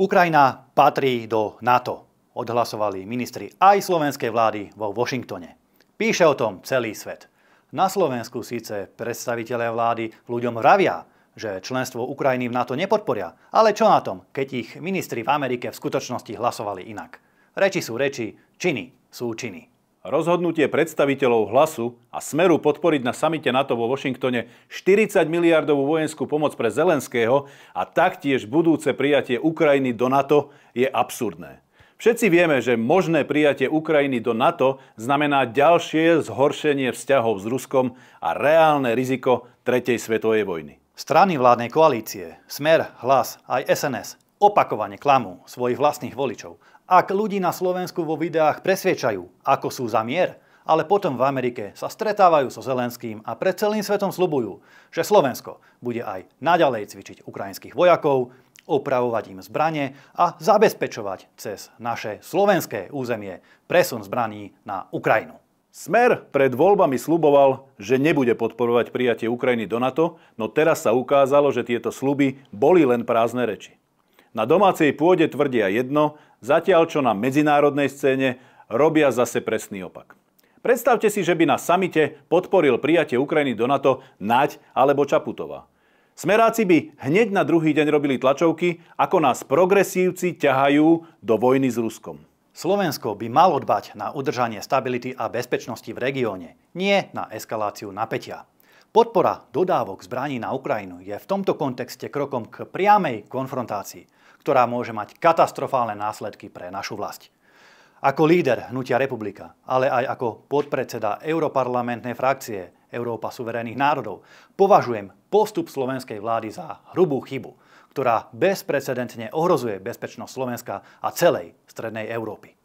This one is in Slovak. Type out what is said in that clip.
Ukrajina patrí do NATO, odhlasovali ministri aj slovenskej vlády vo Washingtone. Píše o tom celý svet. Na Slovensku síce predstavitelia vlády ľuďom vravia, že členstvo Ukrajiny v NATO nepodporia, ale čo na tom, keď ich ministri v Amerike v skutočnosti hlasovali inak. Reči sú reči, činy sú činy rozhodnutie predstaviteľov hlasu a smeru podporiť na samite NATO vo Washingtone 40 miliardovú vojenskú pomoc pre Zelenského a taktiež budúce prijatie Ukrajiny do NATO je absurdné. Všetci vieme, že možné prijatie Ukrajiny do NATO znamená ďalšie zhoršenie vzťahov s Ruskom a reálne riziko Tretej svetovej vojny. Strany vládnej koalície, Smer, Hlas aj SNS opakovane klamú svojich vlastných voličov ak ľudí na Slovensku vo videách presviečajú, ako sú za mier, ale potom v Amerike sa stretávajú so Zelenským a pred celým svetom slubujú, že Slovensko bude aj naďalej cvičiť ukrajinských vojakov, opravovať im zbranie a zabezpečovať cez naše slovenské územie presun zbraní na Ukrajinu. Smer pred voľbami sluboval, že nebude podporovať prijatie Ukrajiny do NATO, no teraz sa ukázalo, že tieto sluby boli len prázdne reči. Na domácej pôde tvrdia jedno, zatiaľ čo na medzinárodnej scéne robia zase presný opak. Predstavte si, že by na samite podporil prijatie Ukrajiny do NATO Naď alebo Čaputová. Smeráci by hneď na druhý deň robili tlačovky, ako nás progresívci ťahajú do vojny s Ruskom. Slovensko by malo dbať na udržanie stability a bezpečnosti v regióne, nie na eskaláciu napätia. Podpora dodávok zbraní na Ukrajinu je v tomto kontexte krokom k priamej konfrontácii, ktorá môže mať katastrofálne následky pre našu vlast. Ako líder Hnutia Republika, ale aj ako podpredseda Europarlamentnej frakcie Európa suverénnych národov, považujem postup slovenskej vlády za hrubú chybu, ktorá bezprecedentne ohrozuje bezpečnosť Slovenska a celej strednej Európy.